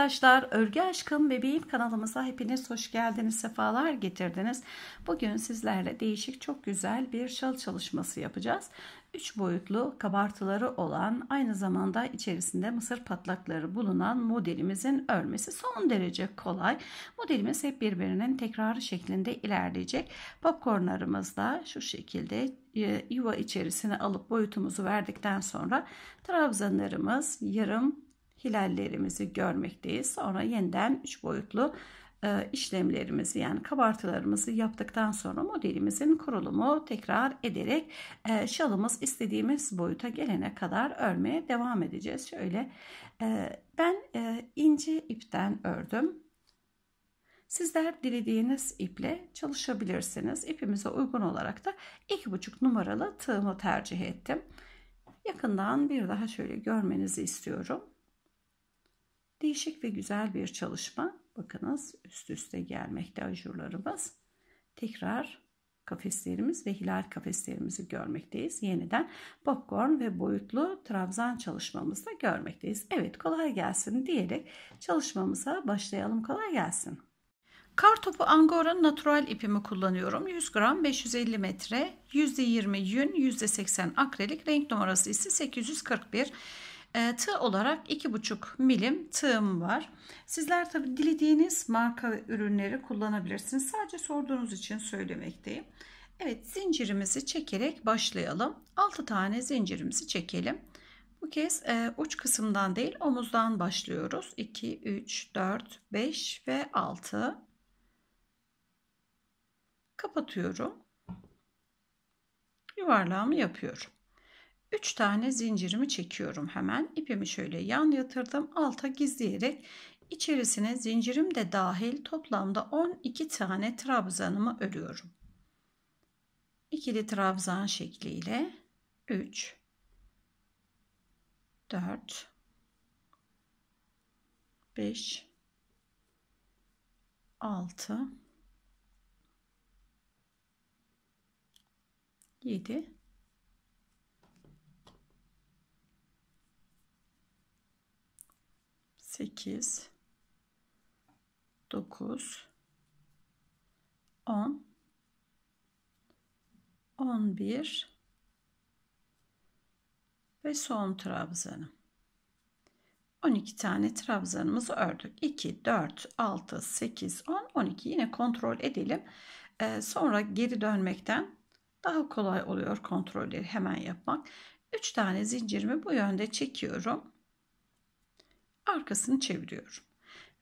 arkadaşlar Örgü Aşkım Bebeğim kanalımıza hepiniz hoş geldiniz sefalar getirdiniz. Bugün sizlerle değişik çok güzel bir şal çalışması yapacağız. 3 boyutlu kabartıları olan aynı zamanda içerisinde mısır patlakları bulunan modelimizin örmesi son derece kolay. Modelimiz hep birbirinin tekrarı şeklinde ilerleyecek. Popcornlarımız da şu şekilde e, yuva içerisine alıp boyutumuzu verdikten sonra trabzanlarımız yarım hilallerimizi görmekteyiz. Sonra yeniden 3 boyutlu e, işlemlerimizi yani kabartılarımızı yaptıktan sonra modelimizin kurulumu tekrar ederek e, şalımız istediğimiz boyuta gelene kadar örmeye devam edeceğiz. Şöyle e, ben ince ipten ördüm. Sizler dilediğiniz iple çalışabilirsiniz. İpimize uygun olarak da 2,5 numaralı tığımı tercih ettim. Yakından bir daha şöyle görmenizi istiyorum. Değişik ve güzel bir çalışma. Bakınız üst üste gelmekte ajurlarımız. Tekrar kafeslerimiz ve hilal kafeslerimizi görmekteyiz. Yeniden popcorn ve boyutlu trabzan çalışmamızda görmekteyiz. Evet kolay gelsin diyerek çalışmamıza başlayalım. Kolay gelsin. Kar topu Angora natural ipimi kullanıyorum. 100 gram 550 metre, %20 yün, %80 akrelik, renk numarası ise 841. E, tığ olarak 2,5 milim tığım var. Sizler tabi dilediğiniz marka ürünleri kullanabilirsiniz. Sadece sorduğunuz için söylemekteyim. Evet zincirimizi çekerek başlayalım. 6 tane zincirimizi çekelim. Bu kez e, uç kısımdan değil omuzdan başlıyoruz. 2, 3, 4, 5 ve 6. Kapatıyorum. Yuvarlağımı yapıyorum. 3 tane zincirimi çekiyorum hemen. ipimi şöyle yan yatırdım. Alta gizleyerek içerisine zincirim de dahil toplamda 12 tane trabzanımı örüyorum. ikili trabzan şekliyle 3 4 5 6 7 8 9 10 11 ve son trabzanım. 12 tane trabzanımızı ördük. 2, 4, 6, 8, 10, 12 yine kontrol edelim. Ee, sonra geri dönmekten daha kolay oluyor kontrolleri hemen yapmak. 3 tane zincirimi bu yönde çekiyorum arkasını çeviriyorum.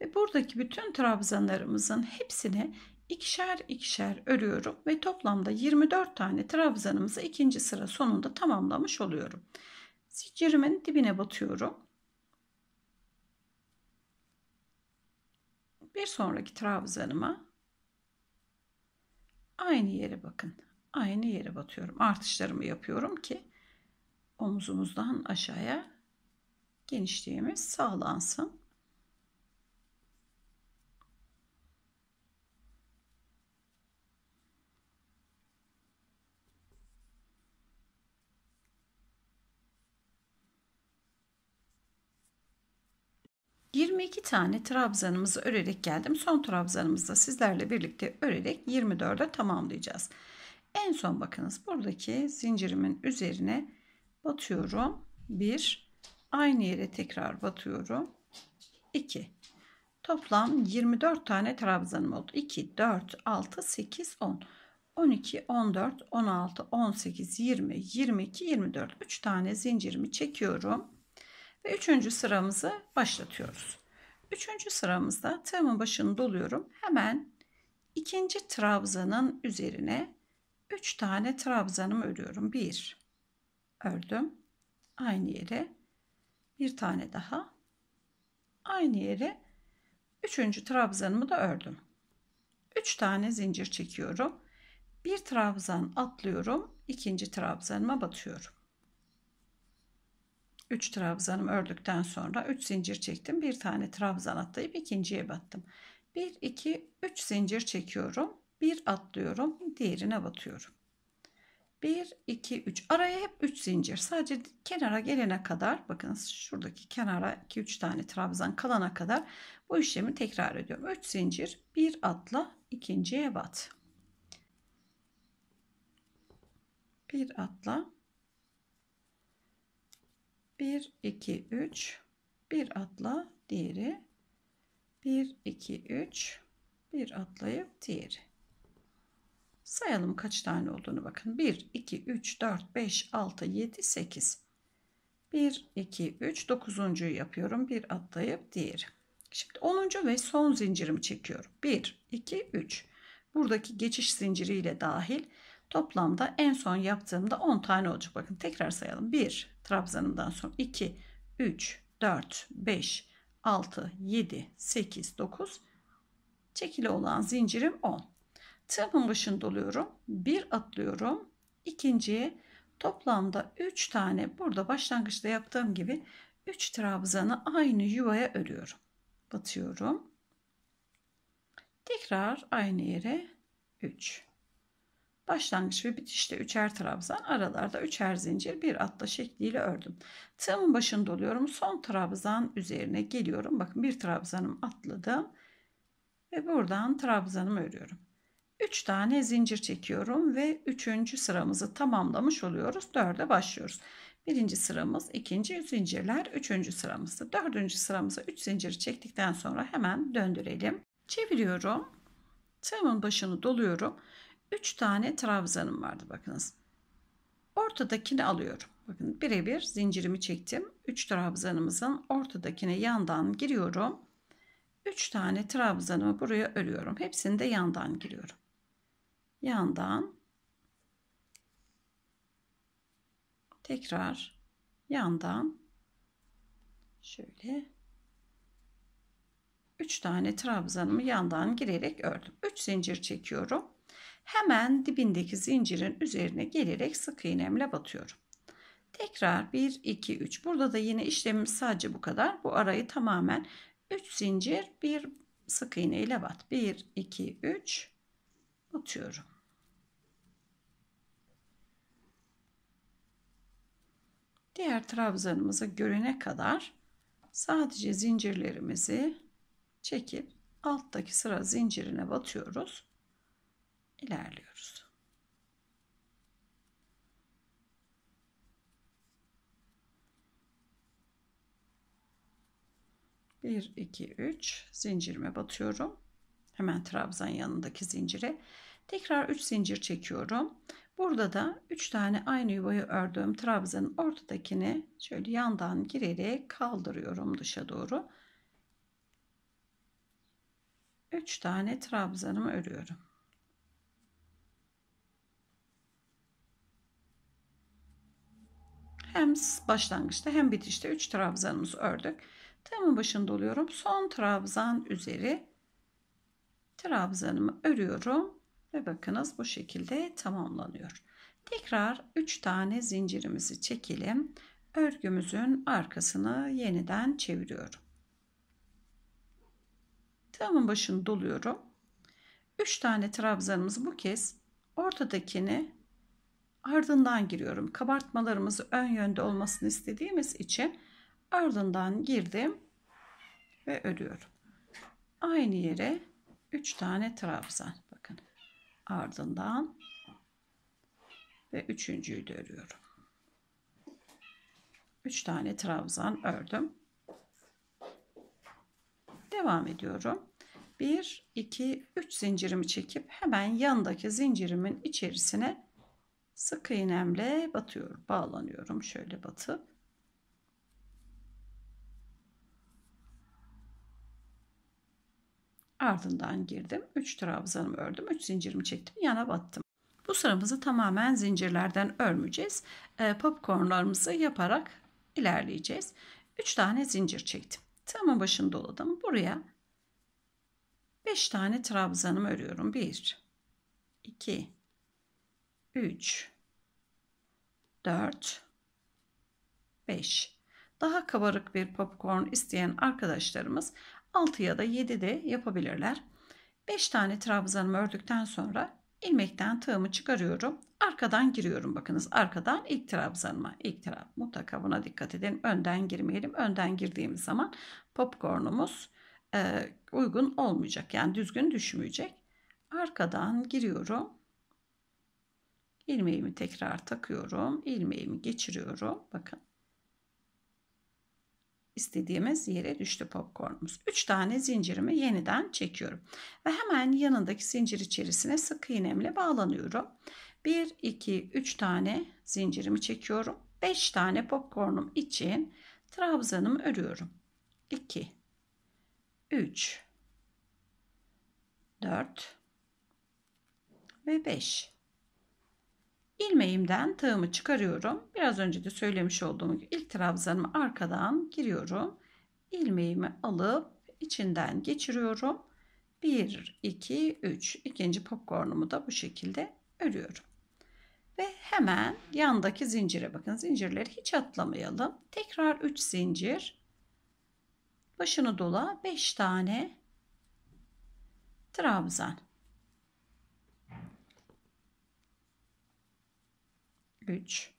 Ve buradaki bütün trabzanlarımızın hepsini ikişer ikişer örüyorum ve toplamda 24 tane trabzanımızı ikinci sıra sonunda tamamlamış oluyorum. Zincirimin dibine batıyorum. Bir sonraki trabzanıma aynı yere bakın. Aynı yere batıyorum. Artışlarımı yapıyorum ki omuzumuzdan aşağıya genişliğimiz sağlansın. iki tane trabzanımızı örerek geldim. Son trabzanımızda sizlerle birlikte örerek 24'e tamamlayacağız. En son bakınız buradaki zincirimin üzerine batıyorum. 1 Aynı yere tekrar batıyorum. 2. Toplam 24 tane trabzanım oldu. 2, 4, 6, 8, 10. 12, 14, 16, 18, 20, 22, 24. 3 tane zincirimi çekiyorum. Ve üçüncü sıramızı başlatıyoruz. Üçüncü sıramızda tığımın başını doluyorum. Hemen ikinci trabzanın üzerine 3 tane trabzanımı örüyorum. 1 ördüm. Aynı yere bir tane daha aynı yere üçüncü trabzanımı da ördüm. Üç tane zincir çekiyorum. Bir trabzan atlıyorum. ikinci trabzanıma batıyorum. 3 trabzanım ördükten sonra 3 zincir çektim. Bir tane trabzan atlayıp ikinciye battım. 1 2 3 zincir çekiyorum. Bir atlıyorum, diğerine batıyorum. 1, 2, 3. Araya hep 3 zincir. Sadece kenara gelene kadar bakın şuradaki kenara 2-3 tane trabzan kalana kadar bu işlemi tekrar ediyorum. 3 zincir bir atla ikinciye bat. Bir atla. 1, 2, 3. Bir atla diğeri. 1, 2, 3. Bir atlayıp diğeri. Sayalım kaç tane olduğunu bakın. 1, 2, 3, 4, 5, 6, 7, 8. 1, 2, 3, 9. yapıyorum. Bir atlayıp diğeri. Şimdi 10. ve son zincirimi çekiyorum. 1, 2, 3. Buradaki geçiş zinciriyle dahil toplamda en son yaptığımda 10 tane olacak. Bakın tekrar sayalım. 1 trabzanımdan sonra 2, 3, 4, 5, 6, 7, 8, 9. Çekili olan zincirim 10. Tığımın başını doluyorum. Bir atlıyorum. İkinciye toplamda 3 tane burada başlangıçta yaptığım gibi 3 trabzanı aynı yuvaya örüyorum. Batıyorum. Tekrar aynı yere 3. Başlangıç ve bitişte üçer trabzan, aralarda üçer zincir bir atla şekliyle ördüm. Tığımın başını doluyorum. Son trabzan üzerine geliyorum. Bakın bir trabzanım atladım. Ve buradan trabzanımı örüyorum. 3 tane zincir çekiyorum ve 3. sıramızı tamamlamış oluyoruz. 4'e başlıyoruz. 1. sıramız, 2. zincirler, 3. sıramızda. 4. sıramıza 3 zincir çektikten sonra hemen döndürelim. Çeviriyorum. Tığımın başını doluyorum. 3 tane trabzanım vardı bakınız. Ortadakini alıyorum. Bakın birebir zincirimi çektim. 3 trabzanımızın ortadakine yandan giriyorum. 3 tane trabzanımı buraya örüyorum. Hepsini de yandan giriyorum yandan tekrar yandan şöyle 3 tane trabzanımı yandan girerek ördüm. 3 zincir çekiyorum. Hemen dibindeki zincirin üzerine gelerek sık iğnemle batıyorum. Tekrar 1 2 3. Burada da yine işlemim sadece bu kadar. Bu arayı tamamen 3 zincir, bir sık iğne ile bat. 1 2 3 kapatıyorum. Diğer trabzanımıza görene kadar sadece zincirlerimizi çekip alttaki sıra zincirine batıyoruz. İlerliyoruz. Bir, iki, üç zincirime batıyorum. Hemen trabzan yanındaki zincire Tekrar 3 zincir çekiyorum. Burada da 3 tane aynı yuvayı ördüğüm trabzanın ortadakini şöyle yandan girerek kaldırıyorum dışa doğru. 3 tane trabzanımı örüyorum. Hem başlangıçta hem bitişte 3 trabzanımızı ördük. Tamın başında oluyorum. Son trabzan üzeri trabzanımı örüyorum ve bakınız bu şekilde tamamlanıyor. Tekrar 3 tane zincirimizi çekelim. Örgümüzün arkasını yeniden çeviriyorum. Tığımın başını doluyorum. 3 tane trabzanımız bu kez ortadakini ardından giriyorum. Kabartmalarımız ön yönde olmasını istediğimiz için ardından girdim ve örüyorum. Aynı yere 3 tane trabzan ardından ve üçüncüyü de örüyorum. Üç tane trabzan ördüm. Devam ediyorum. 1, 2, 3 zincirimi çekip hemen yanındaki zincirimin içerisine sık iğnemle batıyorum. Bağlanıyorum. Şöyle batıp Ardından girdim. 3 trabzanımı ördüm. 3 zincirimi çektim. Yana battım. Bu sıramızı tamamen zincirlerden örmeyeceğiz. E, popcornlarımızı yaparak ilerleyeceğiz. 3 tane zincir çektim. Tığımın başını doladım. Buraya 5 tane trabzanımı örüyorum. 1 2 3 4 5 Daha kabarık bir popcorn isteyen arkadaşlarımız 6 ya da 7 de yapabilirler. 5 tane trabzanımı ördükten sonra ilmekten tığımı çıkarıyorum. Arkadan giriyorum bakınız. Arkadan ilk trabzanıma. İlk trab mutlaka buna dikkat edin. Önden girmeyelim. Önden girdiğimiz zaman popcornumuz e, uygun olmayacak. Yani düzgün düşmeyecek. Arkadan giriyorum. ilmeğimi tekrar takıyorum. ilmeğimi geçiriyorum. Bakın istediğimiz yere düştü popcornumuz. 3 tane zincirimi yeniden çekiyorum. Ve hemen yanındaki zincir içerisine sık iğnemle bağlanıyorum. 1, 2, 3 tane zincirimi çekiyorum. 5 tane popcornum için trabzanımı örüyorum. 2, 3, 4 ve 5 ilmeğimden tığımı çıkarıyorum. Biraz önce de söylemiş olduğum gibi ilk trabzanımı arkadan giriyorum. İlmeğimi alıp içinden geçiriyorum. 1, 2, 3. İkinci popcornumu da bu şekilde örüyorum. Ve hemen yandaki zincire bakın. Zincirleri hiç atlamayalım. Tekrar 3 zincir. Başını dola 5 tane trabzan. 3,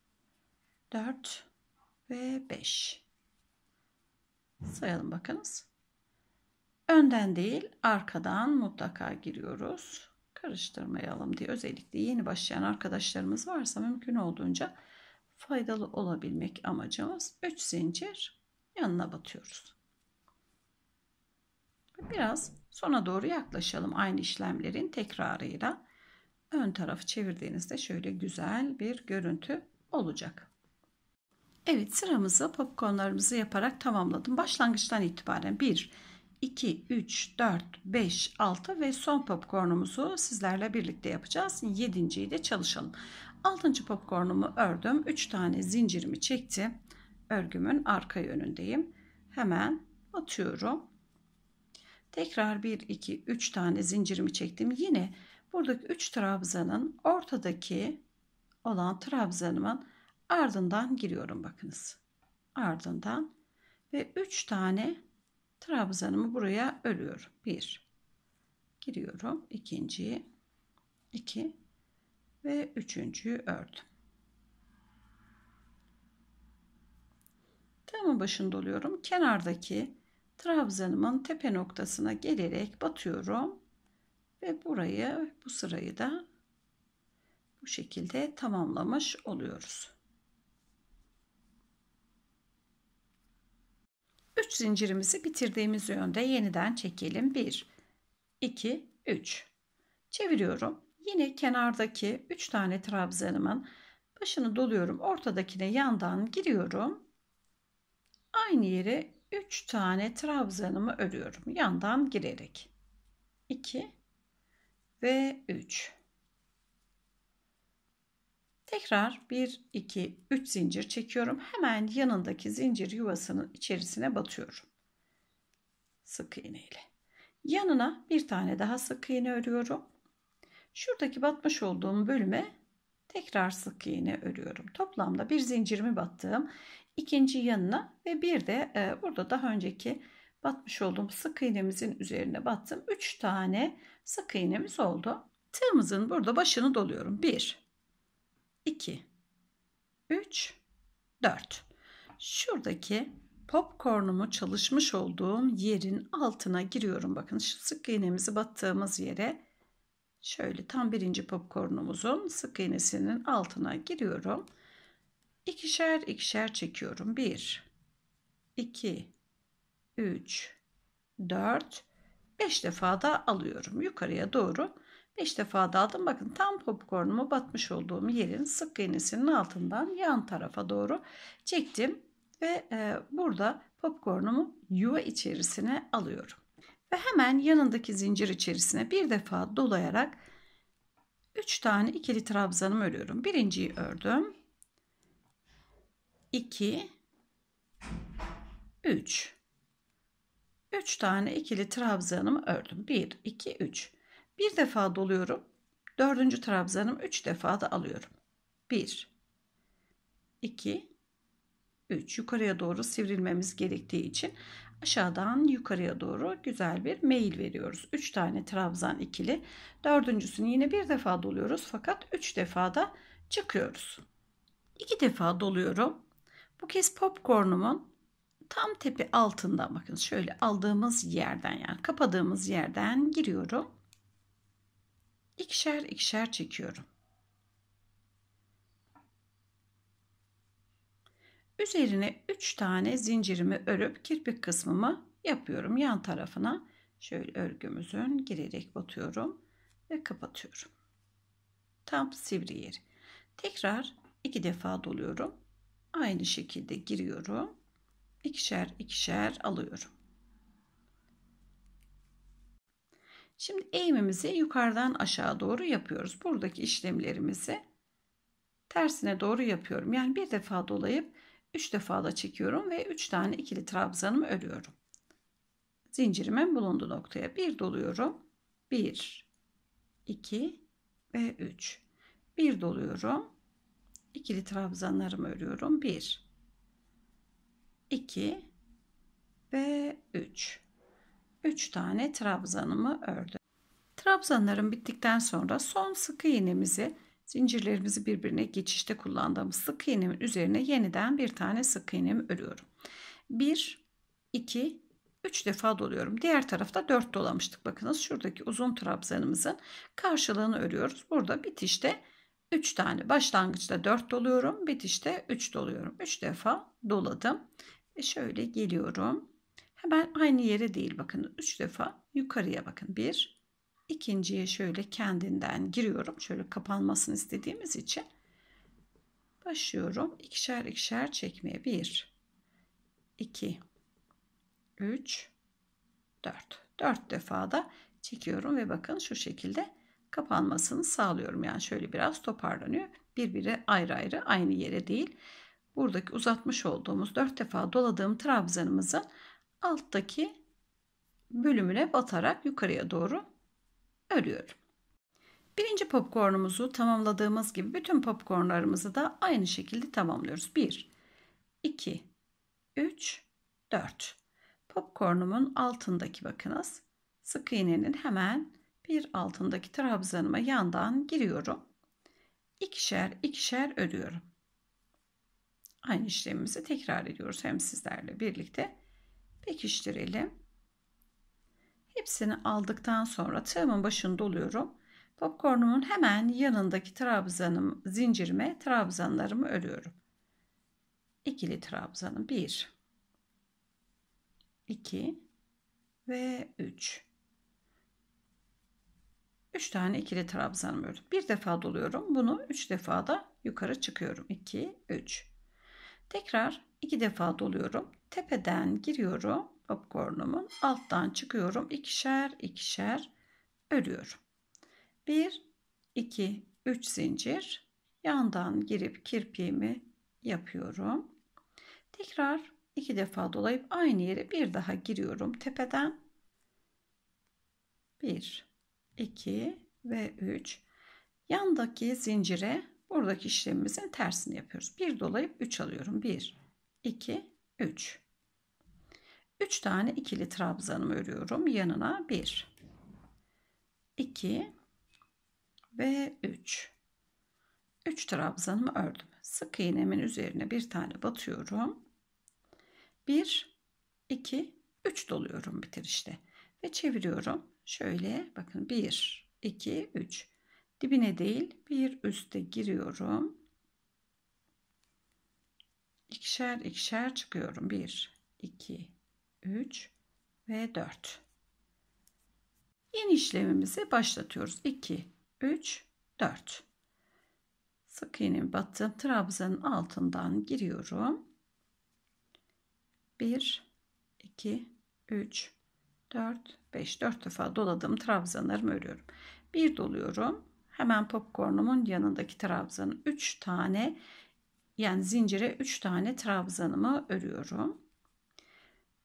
4 ve 5. Sayalım bakınız. Önden değil arkadan mutlaka giriyoruz. Karıştırmayalım diye özellikle yeni başlayan arkadaşlarımız varsa mümkün olduğunca faydalı olabilmek amacımız 3 zincir yanına batıyoruz. Biraz sona doğru yaklaşalım aynı işlemlerin tekrarıyla ön tarafı çevirdiğinizde şöyle güzel bir görüntü olacak. Evet sıramızı popkornlarımızı yaparak tamamladım. Başlangıçtan itibaren 1, 2, 3, 4, 5, 6 ve son popkornumuzu sizlerle birlikte yapacağız. 7.yi de çalışalım. 6. popkornumu ördüm. 3 tane zincirimi çektim. Örgümün arka yönündeyim. Hemen atıyorum. Tekrar 1, 2, 3 tane zincirimi çektim. Yine buradaki 3 trabzanın ortadaki olan trabzanımın ardından giriyorum bakınız. Ardından ve 3 tane trabzanımı buraya örüyorum. 1 giriyorum. ikinciyi 2 iki, ve üçüncüyü ördüm. Tığımın başında oluyorum. Kenardaki trabzanımın tepe noktasına gelerek batıyorum ve burayı bu sırayı da bu şekilde tamamlamış oluyoruz. 3 zincirimizi bitirdiğimiz yönde yeniden çekelim. 1 2 3 Çeviriyorum. Yine kenardaki 3 tane trabzanımın başını doluyorum. Ortadakine yandan giriyorum. Aynı yere 3 tane trabzanımı örüyorum. Yandan girerek. 2 ve 3. Tekrar 1, 2, 3 zincir çekiyorum. Hemen yanındaki zincir yuvasının içerisine batıyorum. Sık iğne ile. Yanına bir tane daha sık iğne örüyorum. Şuradaki batmış olduğum bölüme tekrar sık iğne örüyorum. Toplamda bir zincirimi battığım ikinci yanına ve bir de e, burada daha önceki batmış olduğum sık iğnemizin üzerine battım. 3 tane sık iğnemiz oldu. Tığımızın burada başını doluyorum. 1 2 3 4 Şuradaki popcornumu çalışmış olduğum yerin altına giriyorum. Bakın şu sık iğnemizi battığımız yere şöyle tam birinci popcornumuzun sık iğnesinin altına giriyorum. İkişer ikişer çekiyorum. 1 2 3, 4, 5 defa da alıyorum. Yukarıya doğru 5 defa da aldım. Bakın tam popcornumu batmış olduğum yerin sık iğnesinin altından yan tarafa doğru çektim. Ve e, burada popcornumu yuva içerisine alıyorum. Ve hemen yanındaki zincir içerisine bir defa dolayarak 3 tane ikili trabzanımı örüyorum. Birinciyi ördüm. 2 3 3 tane ikili trabzanımı ördüm. 1, 2, 3. Bir defa doluyorum. 4. trabzanım 3 defa da alıyorum. 1, 2, 3. Yukarıya doğru sivrilmemiz gerektiği için aşağıdan yukarıya doğru güzel bir meyil veriyoruz. 3 tane trabzan ikili. Dördüncüsünü yine bir defa doluyoruz fakat 3 defa da çıkıyoruz. 2 defa doluyorum. Bu kez popcornumun tam tepe altından bakın şöyle aldığımız yerden yani kapadığımız yerden giriyorum. İkişer ikişer çekiyorum. Üzerine 3 tane zincirimi örüp kirpik kısmımı yapıyorum. Yan tarafına şöyle örgümüzün girerek batıyorum ve kapatıyorum. Tam sivri yeri. Tekrar iki defa doluyorum. Aynı şekilde giriyorum ikişer ikişer alıyorum. Şimdi eğimimizi yukarıdan aşağı doğru yapıyoruz. Buradaki işlemlerimizi tersine doğru yapıyorum. Yani bir defa dolayıp 3 defa da çekiyorum ve 3 tane ikili trabzanımı örüyorum. Zincirimin bulunduğu noktaya bir doluyorum. 1 2 ve 3. Bir doluyorum. İkili trabzanlarımı örüyorum. 1 2 ve 3. 3 tane trabzanımı ördüm. Trabzanlarım bittikten sonra son sık iğnemizi zincirlerimizi birbirine geçişte kullandığımız sık iğnemin üzerine yeniden bir tane sık iğnemi örüyorum. 1 2 3 defa doluyorum. Diğer tarafta 4 dolamıştık. Bakınız şuradaki uzun trabzanımızın karşılığını örüyoruz. Burada bitişte 3 tane başlangıçta 4 doluyorum. Bitişte 3 doluyorum. 3 defa doladım. Ve şöyle geliyorum. Hemen aynı yere değil bakın. 3 defa yukarıya bakın. 1 ikinciye şöyle kendinden giriyorum. Şöyle kapanmasını istediğimiz için başlıyorum. İkişer ikişer çekmeye. 1 2 3 4. 4 defa da çekiyorum ve bakın şu şekilde kapanmasını sağlıyorum. Yani şöyle biraz toparlanıyor. Birbiri ayrı ayrı aynı yere değil buradaki uzatmış olduğumuz dört defa doladığım trabzanımızın alttaki bölümüne batarak yukarıya doğru örüyorum. Birinci popkornumuzu tamamladığımız gibi bütün popkornlarımızı da aynı şekilde tamamlıyoruz. 1, 2, 3, 4. Popkornumun altındaki bakınız sık iğnenin hemen bir altındaki trabzanıma yandan giriyorum. İkişer ikişer örüyorum. Aynı işlemimizi tekrar ediyoruz hem sizlerle birlikte. Pekiştirelim. Hepsini aldıktan sonra tığımın başını doluyorum. Popcornumun hemen yanındaki trabzanım, zincirime trabzanlarımı örüyorum. İkili trabzanım 1 2 ve 3 3 tane ikili trabzanımı ördüm. Bir defa doluyorum. Bunu 3 defa da yukarı çıkıyorum. 2 3 Tekrar iki defa doluyorum. Tepeden giriyorum popcornumun. Alttan çıkıyorum. ikişer ikişer örüyorum. 1, 2, 3 zincir. Yandan girip kirpiğimi yapıyorum. Tekrar iki defa dolayıp aynı yere bir daha giriyorum. Tepeden 1, 2 ve 3. Yandaki zincire Buradaki işlemimizin tersini yapıyoruz. 1 dolayıp 3 alıyorum. 1, 2, 3. 3 tane ikili trabzanımı örüyorum. Yanına 1, 2 ve 3. 3 trabzanımı ördüm. Sık iğnemin üzerine bir tane batıyorum. 1, 2, 3 doluyorum bitirişte. Ve çeviriyorum. Şöyle bakın 1, 2, 3 dibine değil bir üste giriyorum. İkişer ikişer çıkıyorum. 1, 2, 3 ve 4. Yeni işlemimizi başlatıyoruz. 2, 3, 4. Sık iğnemi battım. trabzanın altından giriyorum. 1, 2, 3, 4, 5. 4 defa doladım. trabzanlarımı örüyorum. 1 doluyorum. Hemen popcornumun yanındaki trabzanın 3 tane yani zincire 3 tane trabzanımı örüyorum.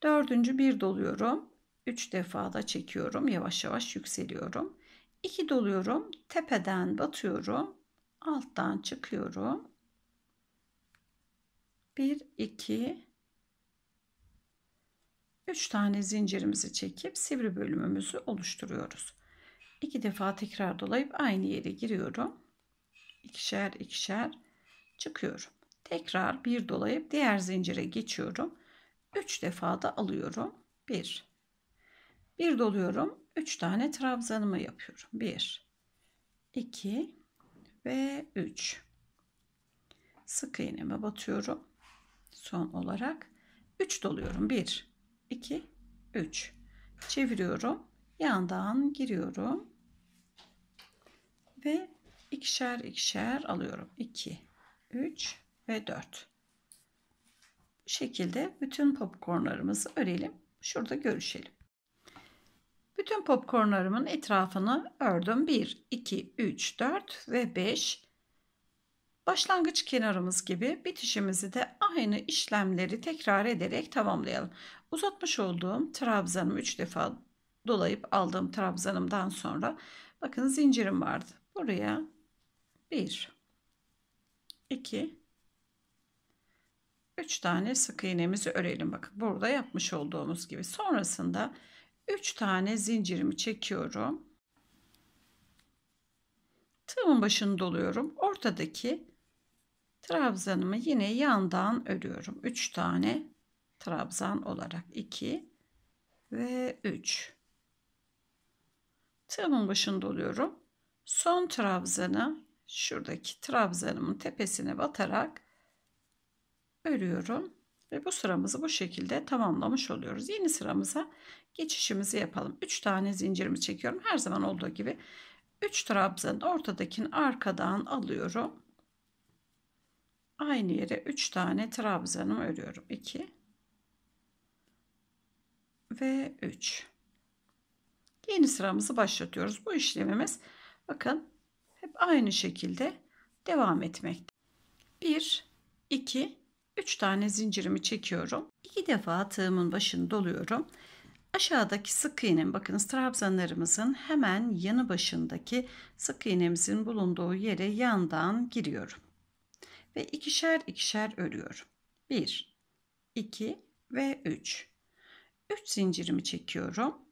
Dördüncü bir doluyorum. 3 defa da çekiyorum. Yavaş yavaş yükseliyorum. 2 doluyorum. Tepeden batıyorum. Alttan çıkıyorum. 1 2 3 tane zincirimizi çekip sivri bölümümüzü oluşturuyoruz iki defa tekrar dolayıp aynı yere giriyorum. İkişer ikişer çıkıyorum. Tekrar bir dolayıp diğer zincire geçiyorum. Üç defa da alıyorum. Bir. Bir doluyorum. Üç tane trabzanımı yapıyorum. Bir, iki ve üç. Sık iğneme batıyorum. Son olarak üç doluyorum. Bir, iki, üç. Çeviriyorum. Yandan giriyorum ve ikişer ikişer alıyorum. 2, 3 ve 4. Bu şekilde bütün popcornlarımızı örelim. Şurada görüşelim. Bütün popcornlarımın etrafını ördüm. 1, 2, 3, 4 ve 5. Başlangıç kenarımız gibi bitişimizi de aynı işlemleri tekrar ederek tamamlayalım. Uzatmış olduğum trabzanımı 3 defa dolayıp aldığım trabzanımdan sonra bakın zincirim vardı buraya 1 2 3 tane sık iğnemizi örelim. Bakın burada yapmış olduğumuz gibi. Sonrasında 3 tane zincirimi çekiyorum. Tığımın başını doluyorum. Ortadaki trabzanımı yine yandan örüyorum. 3 tane trabzan olarak 2 ve 3. Tığımın başını doluyorum son trabzanı şuradaki trabzanımın tepesine batarak örüyorum. Ve bu sıramızı bu şekilde tamamlamış oluyoruz. Yeni sıramıza geçişimizi yapalım. 3 tane zincirimi çekiyorum. Her zaman olduğu gibi 3 trabzanın ortadakini arkadan alıyorum. Aynı yere 3 tane trabzanımı örüyorum. 2 ve 3. Yeni sıramızı başlatıyoruz. Bu işlemimiz Bakın hep aynı şekilde devam etmekte. 1, 2, 3 tane zincirimi çekiyorum. 2 defa tığımın başını doluyorum. Aşağıdaki sık iğnem bakın trabzanlarımızın hemen yanı başındaki sık iğnemizin bulunduğu yere yandan giriyorum. Ve ikişer ikişer örüyorum. 1, 2 ve 3. 3 zincirimi çekiyorum.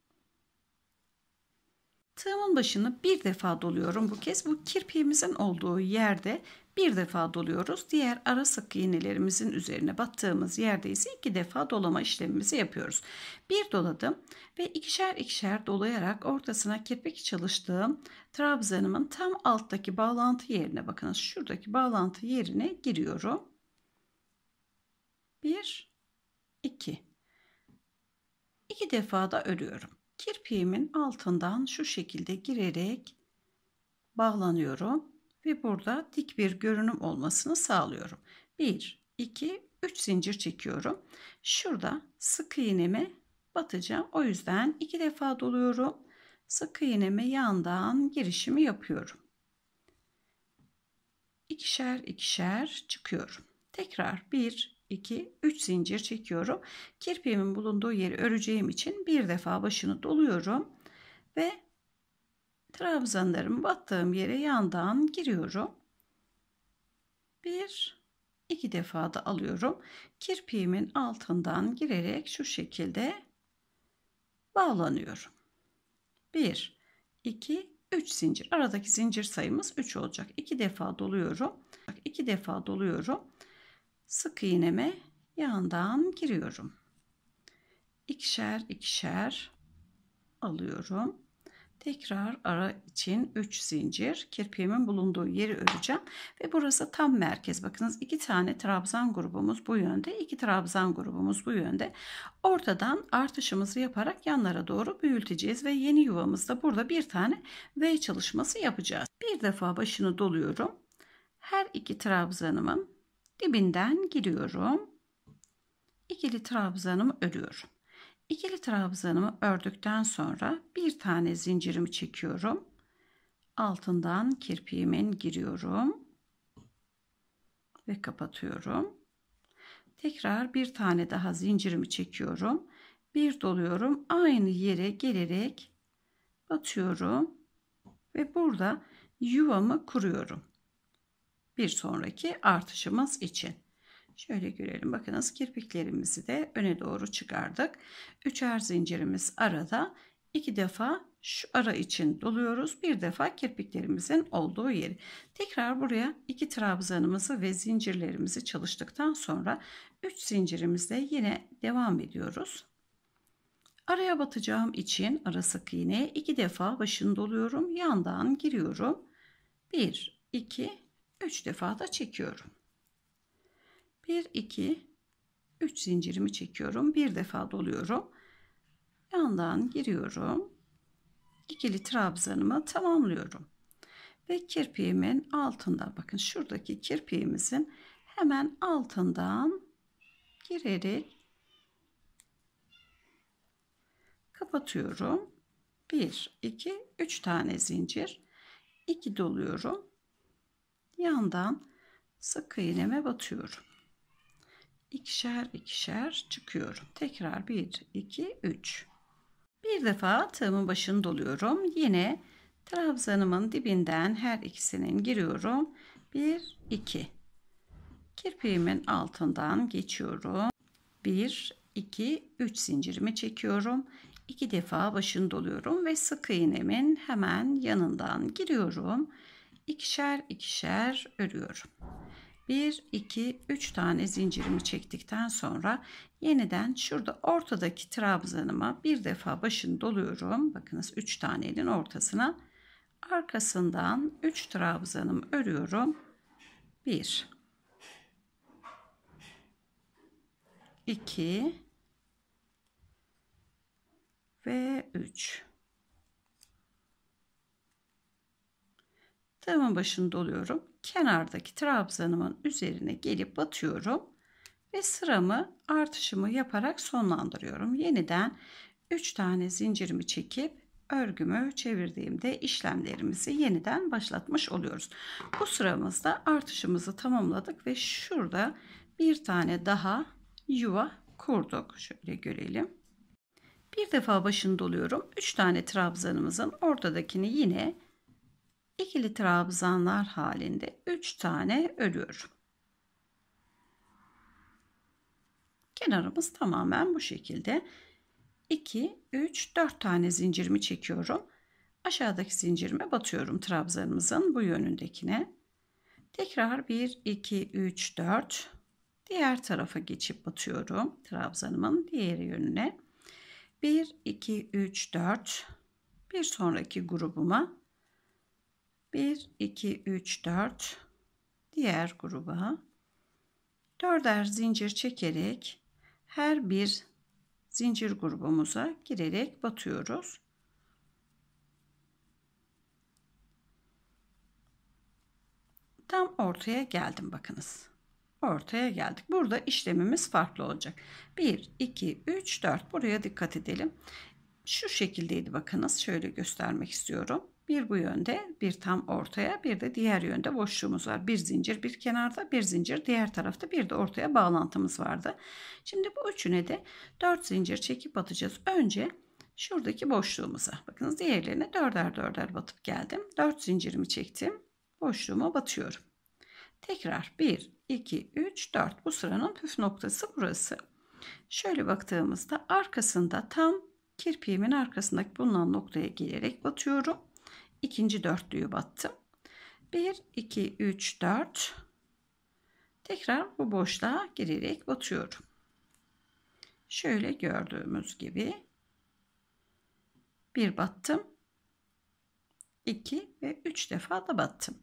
Tığımın başını bir defa doluyorum bu kez. Bu kirpiğimizin olduğu yerde bir defa doluyoruz. Diğer ara sık iğnelerimizin üzerine battığımız yerde ise iki defa dolama işlemimizi yapıyoruz. Bir doladım ve ikişer ikişer dolayarak ortasına kirpik çalıştığım trabzanımın tam alttaki bağlantı yerine bakınız. Şuradaki bağlantı yerine giriyorum. 1 2 2 defa da örüyorum kirpiğimin altından şu şekilde girerek bağlanıyorum ve burada dik bir görünüm olmasını sağlıyorum. 1 2 3 zincir çekiyorum. Şurada sık iğnemi batacağım. O yüzden iki defa doluyorum. Sık iğnemi yandan girişimi yapıyorum. İkişer ikişer çıkıyorum. Tekrar 1 2, 3 zincir çekiyorum. Kirpiğimin bulunduğu yeri öreceğim için bir defa başını doluyorum ve trabzanlarımı battığım yere yandan giriyorum. 1, 2 defa da alıyorum. Kirpiğimin altından girerek şu şekilde bağlanıyorum. 1, 2, 3 zincir. Aradaki zincir sayımız 3 olacak. 2 defa doluyorum. 2 defa doluyorum sık iğneme yandan giriyorum. İkişer ikişer alıyorum. Tekrar ara için 3 zincir kirpiğimin bulunduğu yeri öreceğim. Ve burası tam merkez. Bakınız iki tane trabzan grubumuz bu yönde. iki trabzan grubumuz bu yönde. Ortadan artışımızı yaparak yanlara doğru büyüteceğiz. Ve yeni yuvamızda burada bir tane V çalışması yapacağız. Bir defa başını doluyorum. Her iki trabzanımın Dibinden giriyorum. İkili trabzanımı örüyorum. İkili trabzanımı ördükten sonra bir tane zincirimi çekiyorum. Altından kirpiğimin giriyorum. Ve kapatıyorum. Tekrar bir tane daha zincirimi çekiyorum. Bir doluyorum. Aynı yere gelerek batıyorum. Ve burada yuvamı kuruyorum bir sonraki artışımız için. Şöyle görelim bakınız kirpiklerimizi de öne doğru çıkardık. Üçer zincirimiz arada iki defa şu ara için doluyoruz. Bir defa kirpiklerimizin olduğu yeri. Tekrar buraya iki trabzanımızı ve zincirlerimizi çalıştıktan sonra 3 zincirimizle yine devam ediyoruz. Araya batacağım için ara sık iğneye iki defa başını doluyorum. Yandan giriyorum. 1 2 3 defa da çekiyorum. 1 2 3 zincirimi çekiyorum. Bir defa doluyorum. Yandan giriyorum. İkili trabzanımı tamamlıyorum. Ve kirpiğimin altında bakın şuradaki kirpiğimizin hemen altından girerek kapatıyorum. 1 2 3 tane zincir 2 doluyorum yandan sık iğneme batıyorum. İkişer ikişer çıkıyorum. Tekrar 1 2 3. Bir defa tığımın başını doluyorum. Yine trabzanımın dibinden her ikisinin giriyorum. 1 2. Kirpiğimin altından geçiyorum. 1 2 3 zincirimi çekiyorum. 2 defa başını doluyorum ve sık iğnemin hemen yanından giriyorum ikişer ikişer örüyorum. 1 2 3 tane zincirimi çektikten sonra yeniden şurada ortadaki trabzanıma bir defa başını doluyorum. Bakınız 3 tane ortasına. Arkasından 3 trabzanım örüyorum. 1 2 ve 3 Tığımın başında doluyorum. Kenardaki trabzanımın üzerine gelip batıyorum. Ve sıramı artışımı yaparak sonlandırıyorum. Yeniden 3 tane zincirimi çekip örgümü çevirdiğimde işlemlerimizi yeniden başlatmış oluyoruz. Bu sıramızda artışımızı tamamladık ve şurada bir tane daha yuva kurduk. Şöyle görelim. Bir defa başını doluyorum. 3 tane trabzanımızın ortadakini yine ikili trabzanlar halinde 3 tane örüyorum. Kenarımız tamamen bu şekilde. 2, 3, 4 tane zincirimi çekiyorum. Aşağıdaki zincirime batıyorum trabzanımızın bu yönündekine. Tekrar 1, 2, 3, 4. Diğer tarafa geçip batıyorum trabzanımın diğer yönüne. 1, 2, 3, 4. Bir sonraki grubuma 1, 2, 3, 4 diğer gruba dörder zincir çekerek her bir zincir grubumuza girerek batıyoruz. Tam ortaya geldim bakınız. Ortaya geldik. Burada işlemimiz farklı olacak. 1, 2, 3, 4. Buraya dikkat edelim. Şu şekildeydi bakınız. Şöyle göstermek istiyorum. Bir bu yönde, bir tam ortaya, bir de diğer yönde boşluğumuz var. Bir zincir bir kenarda, bir zincir diğer tarafta, bir de ortaya bağlantımız vardı. Şimdi bu üçüne de 4 zincir çekip atacağız. Önce şuradaki boşluğumuza. Bakınız diğerlerine dörder dörder batıp geldim. 4 zincirimi çektim. Boşluğuma batıyorum. Tekrar 1, 2, 3, 4. Bu sıranın püf noktası burası. Şöyle baktığımızda arkasında tam kirpiğimin arkasındaki bulunan noktaya gelerek batıyorum ikinci dörtlüyü battım. 1, 2, 3, 4. Tekrar bu boşluğa girerek batıyorum. Şöyle gördüğümüz gibi bir battım. 2 ve 3 defa da battım.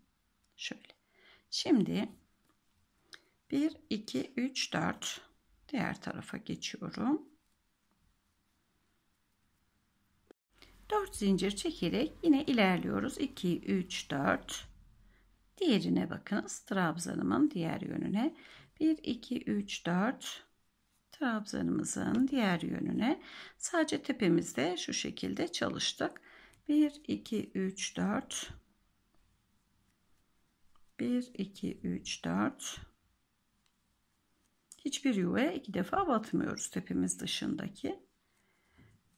Şöyle. Şimdi 1, 2, 3, 4 diğer tarafa geçiyorum. 4 zincir çekerek yine ilerliyoruz. 2, 3, 4. Diğerine bakınız. Trabzanımın diğer yönüne. 1, 2, 3, 4. Trabzanımızın diğer yönüne. Sadece tepemizde şu şekilde çalıştık. 1, 2, 3, 4. 1, 2, 3, 4. Hiçbir yuvaya iki defa batmıyoruz tepemiz dışındaki.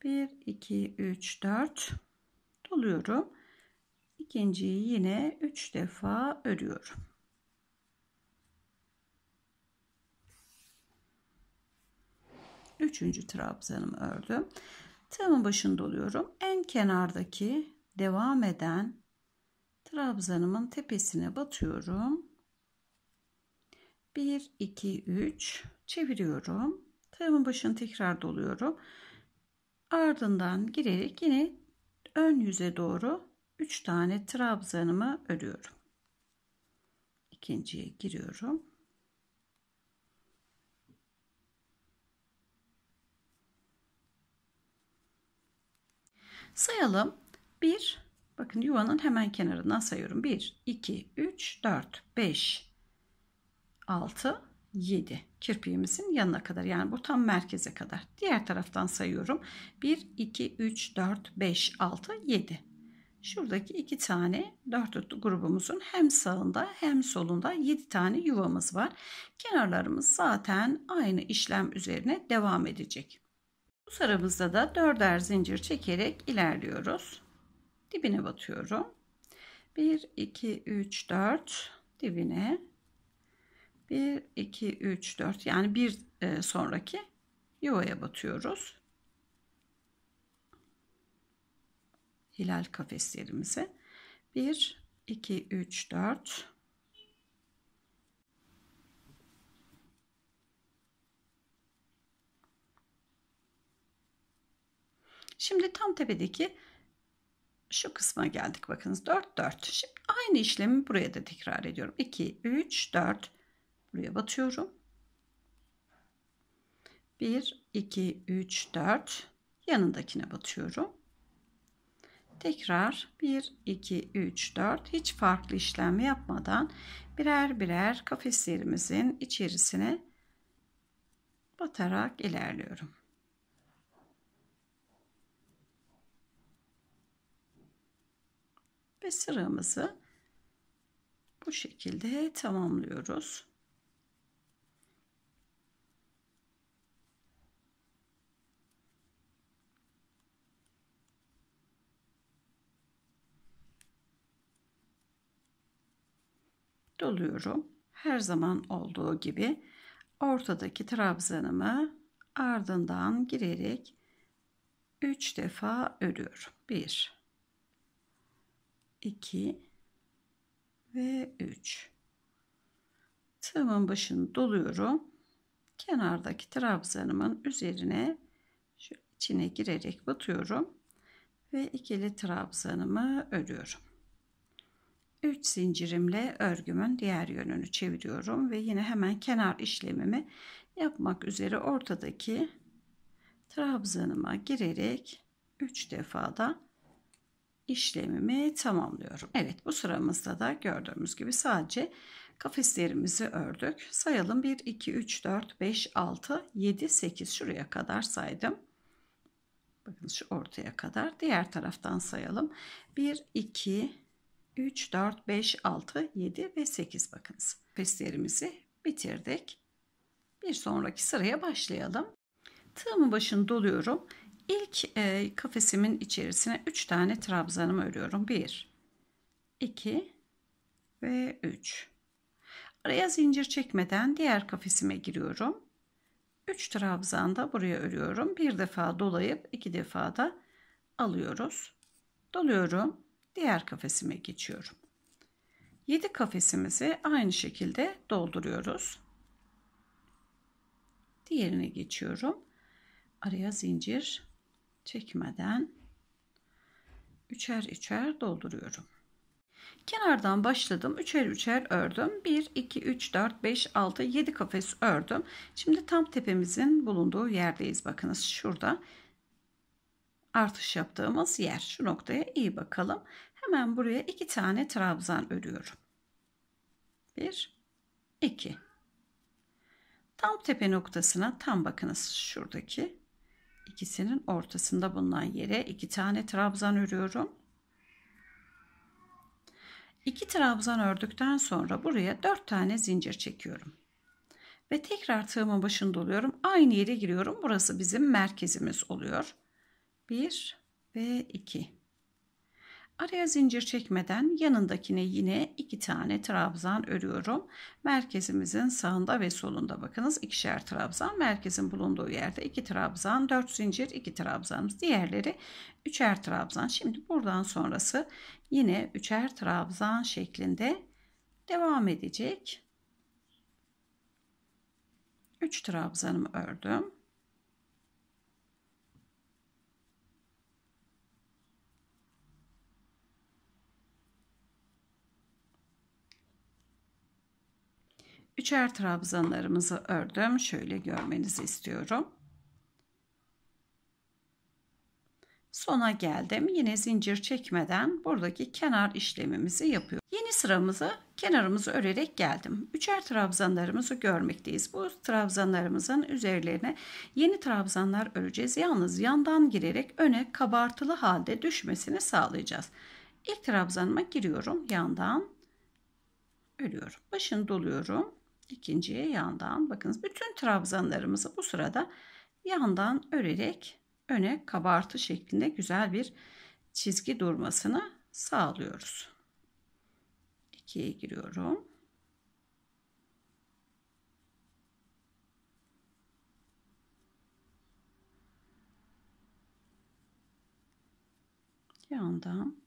1 2 3 4 doluyorum ikinciyi yine 3 defa örüyorum üçüncü trabzanımı ördüm tığımın başını doluyorum en kenardaki devam eden trabzanımın tepesine batıyorum 1 2 3 çeviriyorum tığımın başını tekrar doluyorum Ardından girerek yine ön yüze doğru 3 tane trabzanımı örüyorum. İkinciye giriyorum. Sayalım. 1 Bakın yuvanın hemen kenarından sayıyorum. 1 2 3 4 5 6 7 kirpiğimizin yanına kadar yani bu tam merkeze kadar. Diğer taraftan sayıyorum. 1, 2, 3, 4, 5, 6, 7. Şuradaki iki tane dörtlü grubumuzun hem sağında hem solunda 7 tane yuvamız var. Kenarlarımız zaten aynı işlem üzerine devam edecek. Bu sıramızda da dörder zincir çekerek ilerliyoruz. Dibine batıyorum. 1, 2, 3, 4 dibine 1, 2, 3, 4 yani bir e, sonraki yuvaya batıyoruz. Hilal kafeslerimize 1, 2, 3, 4 Şimdi tam tepedeki şu kısma geldik bakınız 4 4 şimdi aynı işlemi buraya da tekrar ediyorum 2 3 4 Buraya batıyorum. 1, 2, 3, 4 yanındakine batıyorum. Tekrar 1, 2, 3, 4 hiç farklı işlem yapmadan birer birer kafeslerimizin içerisine batarak ilerliyorum. Ve sıramızı bu şekilde tamamlıyoruz. doluyorum. Her zaman olduğu gibi ortadaki trabzanımı ardından girerek 3 defa örüyorum. 1 2 ve 3 Tığımın başını doluyorum. Kenardaki trabzanımın üzerine şu içine girerek batıyorum ve ikili trabzanımı örüyorum. 3 zincirimle örgümün diğer yönünü çeviriyorum ve yine hemen kenar işlemimi yapmak üzere ortadaki trabzanıma girerek 3 defa da işlemimi tamamlıyorum. Evet bu sıramızda da gördüğümüz gibi sadece kafeslerimizi ördük. Sayalım 1, 2, 3, 4, 5, 6, 7, 8 şuraya kadar saydım. Bakın şu ortaya kadar. Diğer taraftan sayalım. 1, 2, 3, 4, 5, 6, 7 ve 8 bakınız. Peslerimizi bitirdik. Bir sonraki sıraya başlayalım. Tığımın başını doluyorum. İlk e, kafesimin içerisine 3 tane trabzanımı örüyorum. 1, 2 ve 3. Araya zincir çekmeden diğer kafesime giriyorum. 3 trabzan da buraya örüyorum. Bir defa dolayıp iki defa da alıyoruz. Doluyorum diğer kafesime geçiyorum. 7 kafesimizi aynı şekilde dolduruyoruz. Diğerine geçiyorum. Araya zincir çekmeden üçer üçer dolduruyorum. Kenardan başladım. Üçer üçer ördüm. 1, 2, 3, 4, 5, 6, 7 kafes ördüm. Şimdi tam tepemizin bulunduğu yerdeyiz. Bakınız şurada artış yaptığımız yer. Şu noktaya iyi bakalım. Hemen buraya iki tane trabzan örüyorum. Bir, iki. Tam tepe noktasına tam bakınız şuradaki ikisinin ortasında bulunan yere iki tane trabzan örüyorum. İki trabzan ördükten sonra buraya dört tane zincir çekiyorum. Ve tekrar tığımın başında oluyorum. Aynı yere giriyorum. Burası bizim merkezimiz oluyor. Bir ve iki. Araya zincir çekmeden yanındakine yine iki tane trabzan örüyorum. Merkezimizin sağında ve solunda bakınız ikişer trabzan. Merkezin bulunduğu yerde iki trabzan, dört zincir, iki trabzanımız. Diğerleri üçer trabzan. Şimdi buradan sonrası yine üçer trabzan şeklinde devam edecek. Üç trabzanımı ördüm. üçer trabzanlarımızı ördüm. Şöyle görmenizi istiyorum. Sona geldim. Yine zincir çekmeden buradaki kenar işlemimizi yapıyoruz. Yeni sıramızı kenarımızı örerek geldim. Üçer trabzanlarımızı görmekteyiz. Bu trabzanlarımızın üzerlerine yeni trabzanlar öreceğiz. Yalnız yandan girerek öne kabartılı halde düşmesini sağlayacağız. İlk trabzanıma giriyorum yandan örüyorum. Başını doluyorum ikinciye yandan bakınız bütün trabzanlarımızı bu sırada yandan örerek öne kabartı şeklinde güzel bir çizgi durmasını sağlıyoruz. İkiye giriyorum. Yandan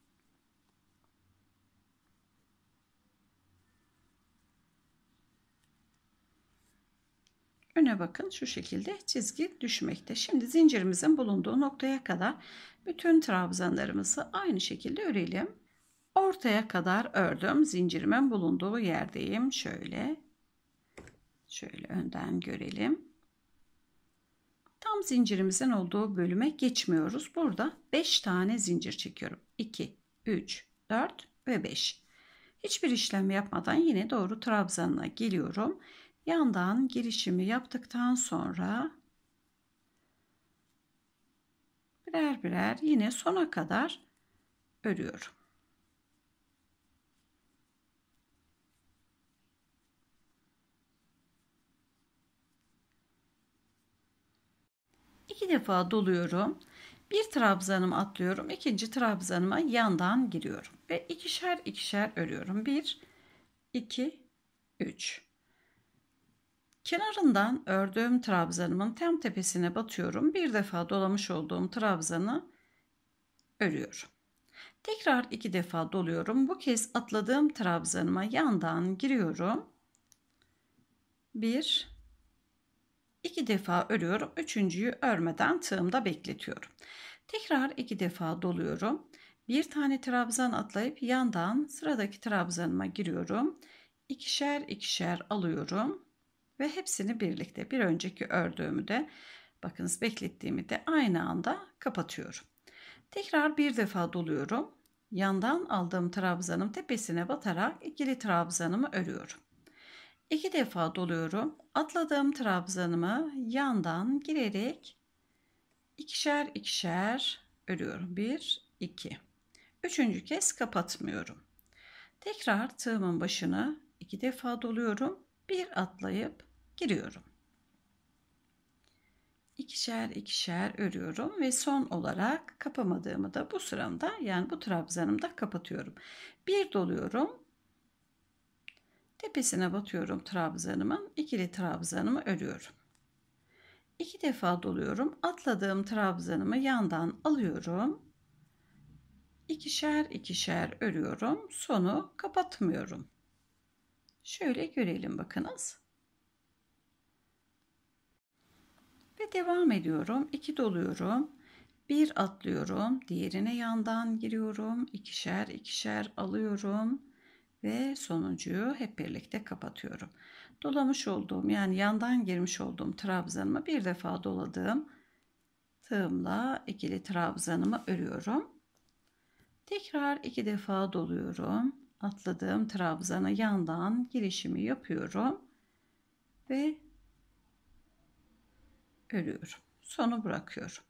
öne bakın şu şekilde çizgi düşmekte. Şimdi zincirimizin bulunduğu noktaya kadar bütün trabzanlarımızı aynı şekilde örelim. Ortaya kadar ördüm. Zincirimin bulunduğu yerdeyim. Şöyle şöyle önden görelim. Tam zincirimizin olduğu bölüme geçmiyoruz. Burada 5 tane zincir çekiyorum. 2, 3, 4 ve 5. Hiçbir işlem yapmadan yine doğru trabzanına geliyorum. Yandan girişimi yaptıktan sonra birer birer yine sona kadar örüyorum. İki defa doluyorum. Bir trabzanım atlıyorum. ikinci trabzanıma yandan giriyorum. Ve ikişer ikişer örüyorum. Bir, iki, üç. Kenarından ördüğüm trabzanımın tam tepesine batıyorum. Bir defa dolamış olduğum trabzanı örüyorum. Tekrar iki defa doluyorum. Bu kez atladığım trabzanıma yandan giriyorum. Bir, iki defa örüyorum. Üçüncüyü örmeden tığımda bekletiyorum. Tekrar iki defa doluyorum. Bir tane trabzan atlayıp yandan sıradaki trabzanıma giriyorum. İkişer ikişer alıyorum ve hepsini birlikte bir önceki ördüğümü de bakınız beklettiğimi de aynı anda kapatıyorum. Tekrar bir defa doluyorum. Yandan aldığım trabzanın tepesine batarak ikili trabzanımı örüyorum. İki defa doluyorum. Atladığım trabzanımı yandan girerek ikişer ikişer örüyorum. Bir, iki. Üçüncü kez kapatmıyorum. Tekrar tığımın başını iki defa doluyorum. Bir atlayıp giriyorum. İkişer ikişer örüyorum ve son olarak kapamadığımı da bu sıramda yani bu trabzanımda kapatıyorum. Bir doluyorum. Tepesine batıyorum trabzanımın. ikili trabzanımı örüyorum. İki defa doluyorum. Atladığım trabzanımı yandan alıyorum. İkişer ikişer örüyorum. Sonu kapatmıyorum. Şöyle görelim bakınız. Ve devam ediyorum. 2 doluyorum. 1 atlıyorum. Diğerine yandan giriyorum. ikişer ikişer alıyorum. Ve sonuncuyu hep birlikte kapatıyorum. Dolamış olduğum yani yandan girmiş olduğum trabzanımı bir defa doladığım tığımla ikili trabzanımı örüyorum. Tekrar iki defa doluyorum. Atladığım trabzana yandan girişimi yapıyorum ve örüyorum. Sonu bırakıyorum.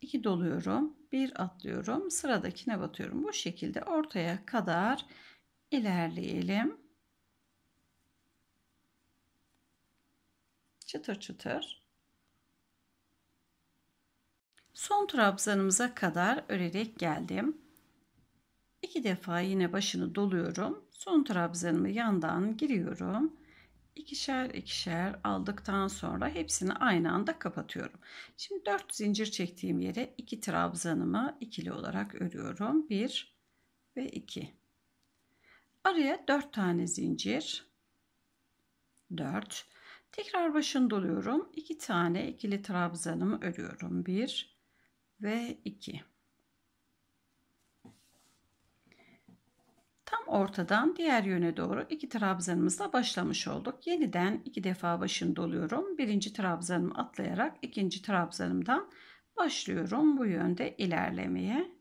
2 doluyorum. 1 atlıyorum. Sıradakine batıyorum. Bu şekilde ortaya kadar ilerleyelim. Çıtır çıtır. Son trabzanımıza kadar örerek geldim. İki defa yine başını doluyorum. Son trabzanımı yandan giriyorum ikişer ikişer aldıktan sonra hepsini aynı anda kapatıyorum. Şimdi 4 zincir çektiğim yere 2 trabzanımı ikili olarak örüyorum. 1 ve 2. Araya 4 tane zincir. 4. Tekrar başını doluyorum. 2 tane ikili trabzanımı örüyorum. 1 ve 2. ortadan diğer yöne doğru iki trabzanımızla başlamış olduk. Yeniden iki defa başını doluyorum. Birinci trabzanımı atlayarak ikinci trabzanımdan başlıyorum bu yönde ilerlemeye.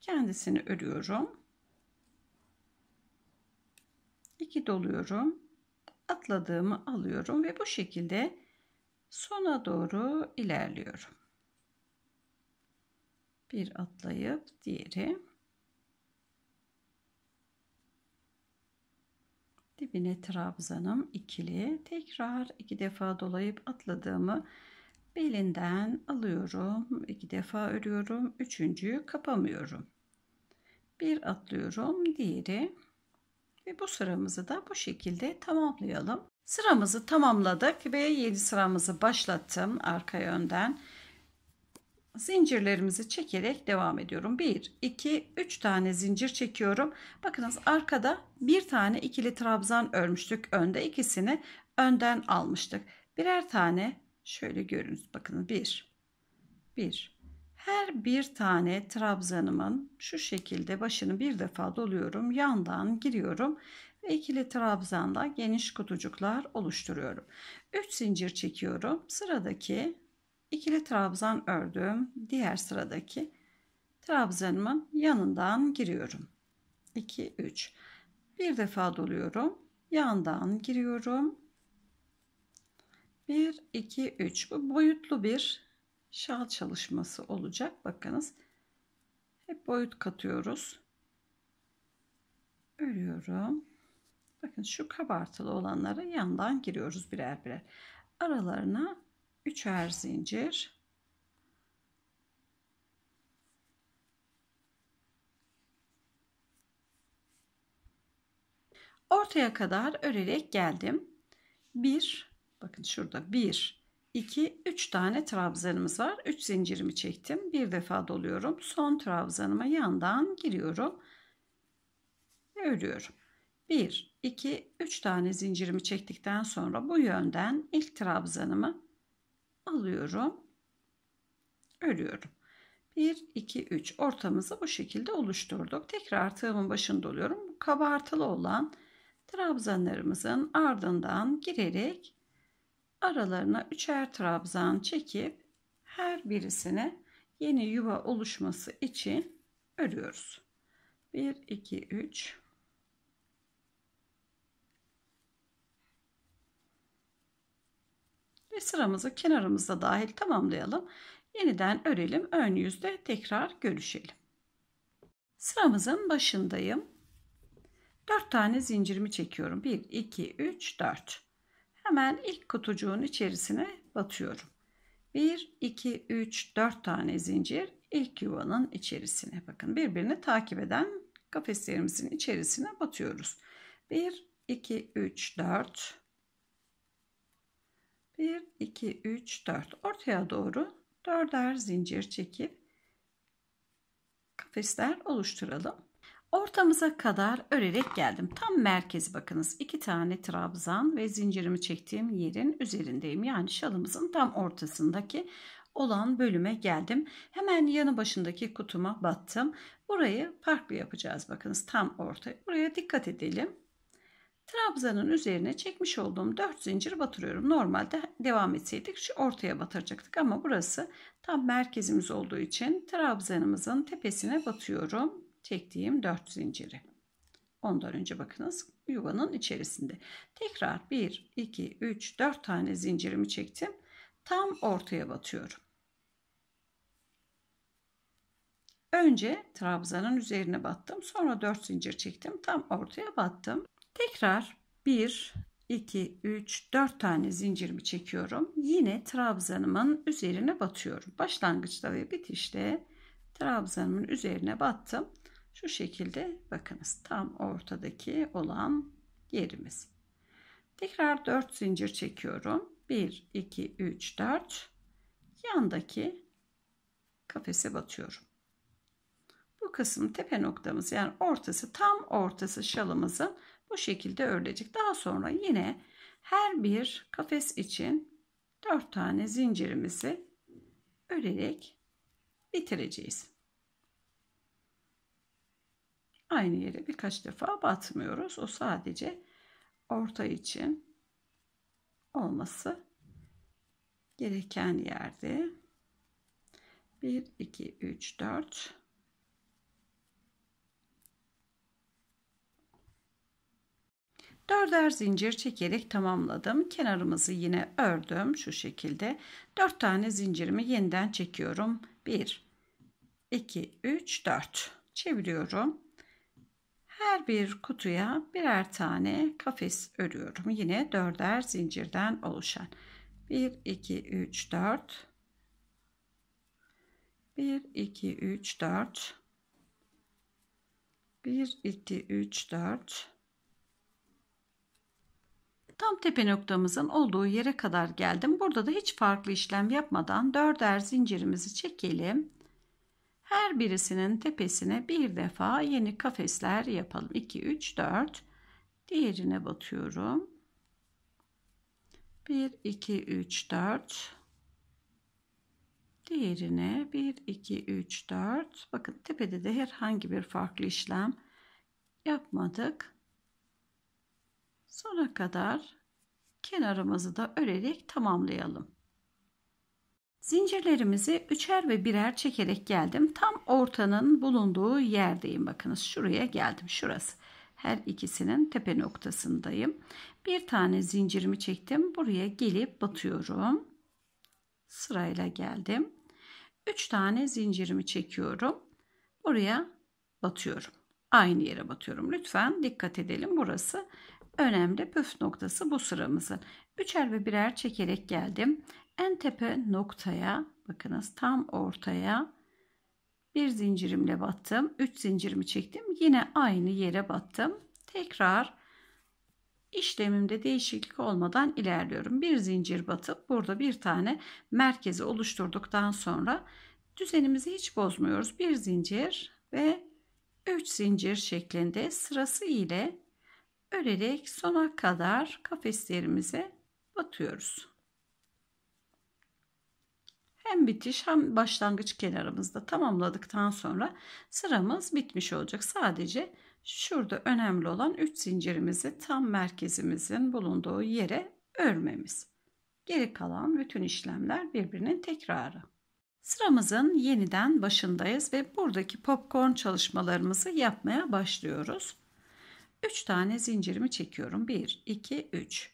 Kendisini örüyorum. İki doluyorum. Atladığımı alıyorum ve bu şekilde sona doğru ilerliyorum bir atlayıp diğeri dibine trabzanım ikili tekrar iki defa dolayıp atladığımı belinden alıyorum iki defa örüyorum üçüncüyü kapamıyorum bir atlıyorum diğeri ve bu sıramızı da bu şekilde tamamlayalım sıramızı tamamladık ve 7 sıramızı başlattım arka yönden zincirlerimizi çekerek devam ediyorum. 1, 2, 3 tane zincir çekiyorum. Bakınız arkada bir tane ikili trabzan örmüştük. Önde ikisini önden almıştık. Birer tane şöyle görünüz. Bakın 1, 1. Her bir tane trabzanımın şu şekilde başını bir defa doluyorum. Yandan giriyorum ve ikili trabzanda geniş kutucuklar oluşturuyorum. 3 zincir çekiyorum. Sıradaki ikili trabzan ördüm. Diğer sıradaki trabzanımın yanından giriyorum. 2 3. Bir defa doluyorum. Yandan giriyorum. 1 2 3. Bu boyutlu bir şal çalışması olacak. Bakınız. Hep boyut katıyoruz. Örüyorum. Bakın şu kabartılı olanları yandan giriyoruz birer birer. Aralarına üçer zincir ortaya kadar örerek geldim. 1 bakın şurada 1 2 3 tane trabzanımız var. 3 zincirimi çektim. Bir defa doluyorum. Son trabzanıma yandan giriyorum ve örüyorum. 1 2 3 tane zincirimi çektikten sonra bu yönden ilk trabzanımı alıyorum. Örüyorum. 1, 2, 3 ortamızı bu şekilde oluşturduk. Tekrar tığımın başında oluyorum. Kabartılı olan trabzanlarımızın ardından girerek aralarına üçer trabzan çekip her birisine yeni yuva oluşması için örüyoruz. 1, 2, 3 ve sıramızı kenarımızda dahil tamamlayalım. Yeniden örelim. Ön yüzde tekrar görüşelim. Sıramızın başındayım. 4 tane zincirimi çekiyorum. 1, 2, 3, 4. Hemen ilk kutucuğun içerisine batıyorum. 1, 2, 3, 4 tane zincir ilk yuvanın içerisine. Bakın birbirini takip eden kafeslerimizin içerisine batıyoruz. 1, 2, 3, 4. 1, 2, 3, 4. Ortaya doğru dörder zincir çekip kafesler oluşturalım. Ortamıza kadar örerek geldim. Tam merkezi bakınız. iki tane trabzan ve zincirimi çektiğim yerin üzerindeyim. Yani şalımızın tam ortasındaki olan bölüme geldim. Hemen yanı başındaki kutuma battım. Burayı farklı yapacağız. Bakınız tam ortaya. Buraya dikkat edelim. Trabzanın üzerine çekmiş olduğum 4 zincir batırıyorum. Normalde devam etseydik şu ortaya batıracaktık ama burası tam merkezimiz olduğu için trabzanımızın tepesine batıyorum. Çektiğim 4 zinciri. Ondan önce bakınız yuvanın içerisinde. Tekrar 1, 2, 3, 4 tane zincirimi çektim. Tam ortaya batıyorum. Önce trabzanın üzerine battım. Sonra 4 zincir çektim. Tam ortaya battım. Tekrar 1, 2, 3, 4 tane zincirimi çekiyorum. Yine trabzanımın üzerine batıyorum. Başlangıçta ve bitişte trabzanımın üzerine battım. Şu şekilde bakınız tam ortadaki olan yerimiz. Tekrar 4 zincir çekiyorum. 1, 2, 3, 4. Yandaki kafese batıyorum kısım tepe noktamız yani ortası tam ortası şalımızın bu şekilde örülecek. Daha sonra yine her bir kafes için 4 tane zincirimizi örerek bitireceğiz. Aynı yere birkaç defa batmıyoruz. O sadece orta için olması gereken yerde 1 2 3 4 Dörder zincir çekerek tamamladım. Kenarımızı yine ördüm şu şekilde. Dört tane zincirimi yeniden çekiyorum. Bir, iki, üç, dört. Çeviriyorum. Her bir kutuya birer tane kafes örüyorum. Yine dörder zincirden oluşan. 1, 2, 3, 4. 1, 2, 3, 4. 1, 2, 3, 4. Tam tepe noktamızın olduğu yere kadar geldim. Burada da hiç farklı işlem yapmadan dörder zincirimizi çekelim. Her birisinin tepesine bir defa yeni kafesler yapalım. 2, 3, 4. Diğerine batıyorum. 1, 2, 3, 4. Diğerine 1, 2, 3, 4. Bakın tepede de herhangi bir farklı işlem yapmadık. Sona kadar kenarımızı da örerek tamamlayalım. Zincirlerimizi üçer ve birer çekerek geldim. Tam ortanın bulunduğu yerdeyim. Bakınız şuraya geldim. Şurası. Her ikisinin tepe noktasındayım. Bir tane zincirimi çektim. Buraya gelip batıyorum. Sırayla geldim. Üç tane zincirimi çekiyorum. Buraya batıyorum. Aynı yere batıyorum. Lütfen dikkat edelim. Burası Önemli püf noktası bu sıramızın. Üçer ve birer çekerek geldim. En tepe noktaya bakınız tam ortaya bir zincirimle battım. üç zincirimi çektim. Yine aynı yere battım. Tekrar işlemimde değişiklik olmadan ilerliyorum. Bir zincir batıp burada bir tane merkezi oluşturduktan sonra düzenimizi hiç bozmuyoruz. Bir zincir ve 3 zincir şeklinde sırası ile örerek sona kadar kafeslerimize batıyoruz. Hem bitiş hem başlangıç kenarımızda tamamladıktan sonra sıramız bitmiş olacak. Sadece şurada önemli olan 3 zincirimizi tam merkezimizin bulunduğu yere örmemiz. Geri kalan bütün işlemler birbirinin tekrarı. Sıramızın yeniden başındayız ve buradaki popcorn çalışmalarımızı yapmaya başlıyoruz. 3 tane zincirimi çekiyorum. 1, 2, 3.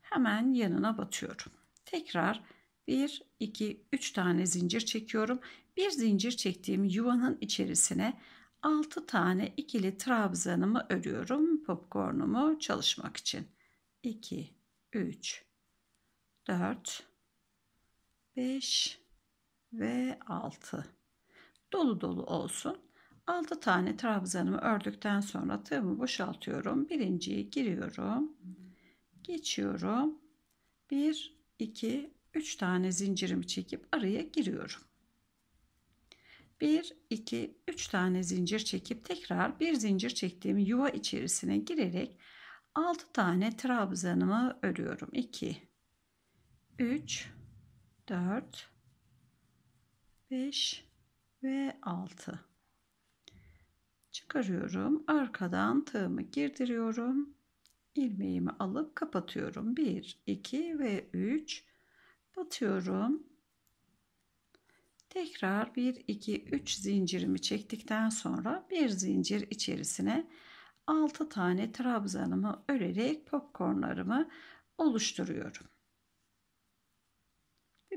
Hemen yanına batıyorum. Tekrar 1, 2, 3 tane zincir çekiyorum. Bir zincir çektiğim yuvanın içerisine 6 tane ikili trabzanımı örüyorum popcornumu çalışmak için. 2, 3, 4, 5 ve 6. Dolu dolu olsun. 6 tane trabzanımı ördükten sonra tığımı boşaltıyorum. Birinciyi giriyorum. Geçiyorum. 1, 2, 3 tane zincirimi çekip araya giriyorum. 1, 2, 3 tane zincir çekip tekrar bir zincir çektiğim yuva içerisine girerek 6 tane trabzanımı örüyorum. 2, 3, 4, 5 ve 6 çıkarıyorum. Arkadan tığımı girdiriyorum. ilmeğimi alıp kapatıyorum. 1, 2 ve 3 batıyorum. Tekrar 1, 2, 3 zincirimi çektikten sonra bir zincir içerisine 6 tane trabzanımı örerek popcornlarımı oluşturuyorum.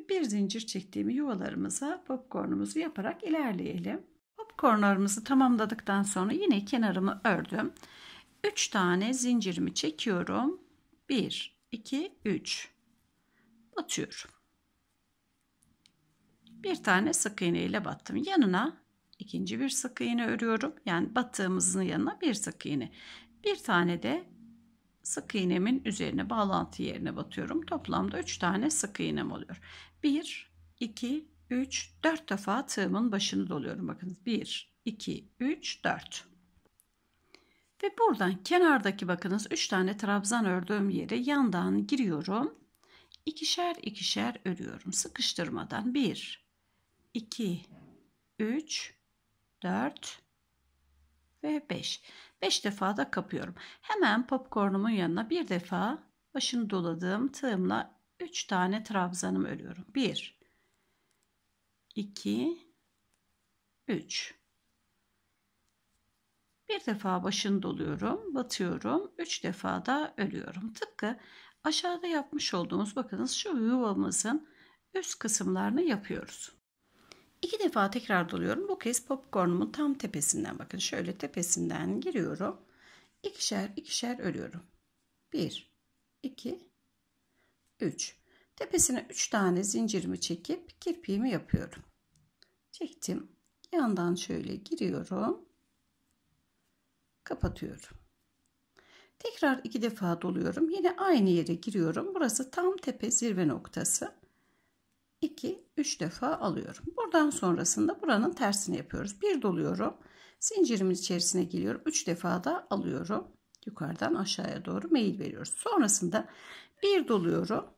Bir zincir çektiğim yuvalarımıza popcornumuzu yaparak ilerleyelim. Popcornlarımızı tamamladıktan sonra yine kenarımı ördüm. 3 tane zincirimi çekiyorum. 1, 2, 3. Batıyorum. Bir tane sık iğne ile battım. Yanına ikinci bir sık iğne örüyorum. Yani battığımızın yanına bir sık iğne. Bir tane de sık iğnemin üzerine bağlantı yerine batıyorum. Toplamda 3 tane sık iğnem oluyor. 1, 2, 3, 4 defa tığımın başını doluyorum. Bakınız 1, 2, 3, 4. Ve buradan kenardaki bakınız 3 tane trabzan ördüğüm yere yandan giriyorum. İkişer ikişer örüyorum. Sıkıştırmadan 1, 2, 3, 4 ve 5. 5 defa da kapıyorum. Hemen popkornumun yanına bir defa başını doladığım tığımla 3 tane trabzanım örüyorum. 1, 2 3 bir defa başını doluyorum, batıyorum, 3 defa da ölüyorum. Tıpkı aşağıda yapmış olduğumuz bakınız şu yuvamızın üst kısımlarını yapıyoruz. İki defa tekrar doluyorum. Bu kez popcornumun tam tepesinden bakın şöyle tepesinden giriyorum. İkişer ikişer ölüyorum. 1 2 3 Tepesine 3 tane zincirimi çekip kirpiğimi yapıyorum. Çektim. Yandan şöyle giriyorum. Kapatıyorum. Tekrar iki defa doluyorum. Yine aynı yere giriyorum. Burası tam tepe zirve noktası. 2 3 defa alıyorum. Buradan sonrasında buranın tersini yapıyoruz. Bir doluyorum. Zincirimin içerisine geliyorum. 3 defa da alıyorum. Yukarıdan aşağıya doğru meyil veriyoruz. Sonrasında bir doluyorum.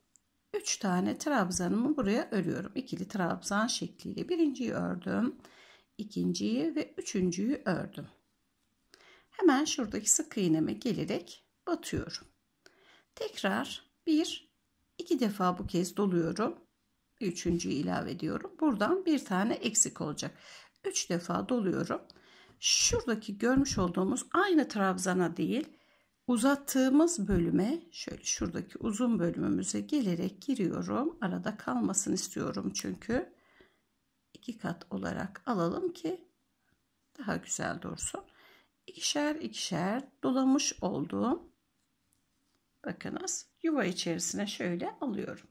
3 tane trabzanımı buraya örüyorum. İkili trabzan şekliyle birinciyi ördüm. ikinciyi ve üçüncüyü ördüm. Hemen şuradaki sık iğneme gelerek batıyorum. Tekrar 1 2 defa bu kez doluyorum. Üçüncüyü ilave ediyorum. Buradan bir tane eksik olacak. 3 defa doluyorum. Şuradaki görmüş olduğumuz aynı trabzana değil uzattığımız bölüme şöyle şuradaki uzun bölümümüze gelerek giriyorum. Arada kalmasın istiyorum çünkü. iki kat olarak alalım ki daha güzel dursun. İkişer ikişer dolamış olduğum bakınız yuva içerisine şöyle alıyorum.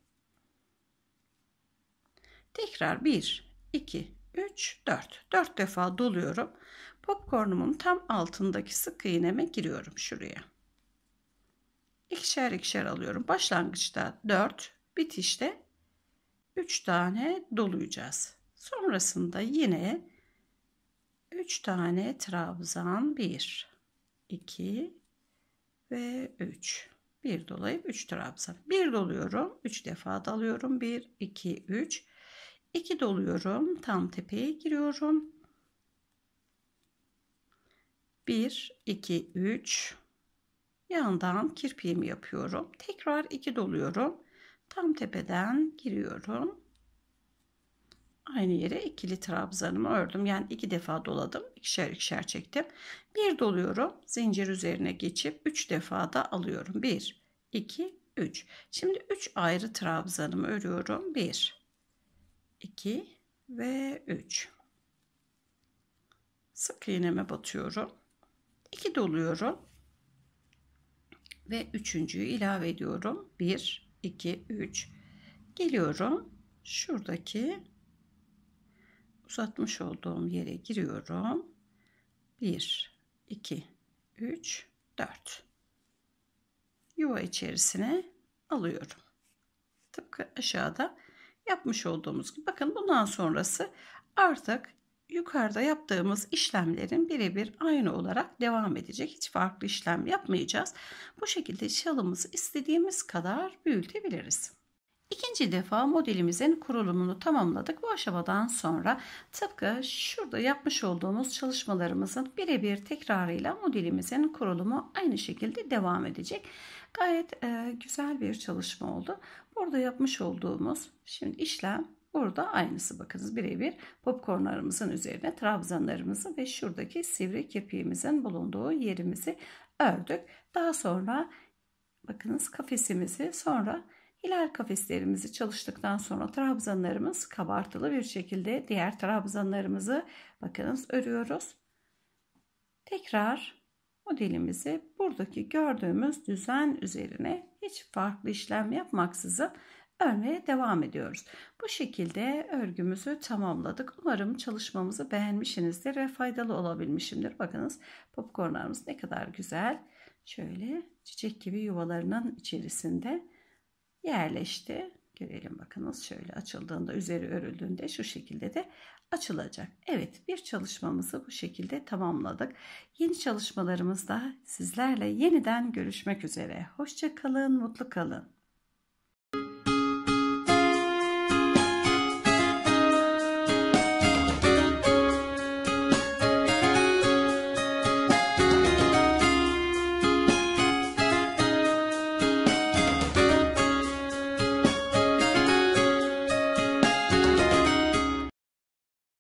Tekrar 1, 2, 3, 4. 4 defa doluyorum. Popcornumun tam altındaki sık iğneme giriyorum şuraya ikişer ikişer alıyorum. Başlangıçta 4, bitişte 3 tane dolayacağız. Sonrasında yine 3 tane trabzan 1, 2 ve 3. 1 dolayıp 3 trabzan. 1 doluyorum. 3 defa dalıyorum. 1, 2, 3. 2 doluyorum. Tam tepeye giriyorum. 1, 2, 3. Yandan kirpiğimi yapıyorum. Tekrar 2 doluyorum. Tam tepeden giriyorum. Aynı yere ikili trabzanımı ördüm. Yani iki defa doladım. İkişer ikişer çektim. Bir doluyorum. Zincir üzerine geçip 3 defa da alıyorum. 1, 2, 3. Şimdi 3 ayrı trabzanımı örüyorum. 1, 2 ve 3. Sık iğneme batıyorum. 2 doluyorum ve üçüncüyü ilave ediyorum. 1, 2, 3. Geliyorum. Şuradaki uzatmış olduğum yere giriyorum. 1, 2, 3, 4. Yuva içerisine alıyorum. Tıpkı aşağıda yapmış olduğumuz gibi. Bakın bundan sonrası artık yukarıda yaptığımız işlemlerin birebir aynı olarak devam edecek. Hiç farklı işlem yapmayacağız. Bu şekilde şalımızı istediğimiz kadar büyütebiliriz. İkinci defa modelimizin kurulumunu tamamladık. Bu aşamadan sonra tıpkı şurada yapmış olduğumuz çalışmalarımızın birebir tekrarıyla modelimizin kurulumu aynı şekilde devam edecek. Gayet e, güzel bir çalışma oldu. Burada yapmış olduğumuz şimdi işlem Burada aynısı bakınız birebir popcornlarımızın üzerine trabzanlarımızı ve şuradaki sivri kirpiğimizin bulunduğu yerimizi ördük. Daha sonra bakınız kafesimizi sonra hilal kafeslerimizi çalıştıktan sonra trabzanlarımız kabartılı bir şekilde diğer trabzanlarımızı bakınız örüyoruz. Tekrar modelimizi buradaki gördüğümüz düzen üzerine hiç farklı işlem yapmaksızın örmeye devam ediyoruz. Bu şekilde örgümüzü tamamladık. Umarım çalışmamızı beğenmişsinizdir ve faydalı olabilmişimdir. Bakınız popcornlarımız ne kadar güzel. Şöyle çiçek gibi yuvalarının içerisinde yerleşti. Görelim bakınız şöyle açıldığında üzeri örüldüğünde şu şekilde de açılacak. Evet bir çalışmamızı bu şekilde tamamladık. Yeni çalışmalarımızda sizlerle yeniden görüşmek üzere. Hoşça kalın, mutlu kalın.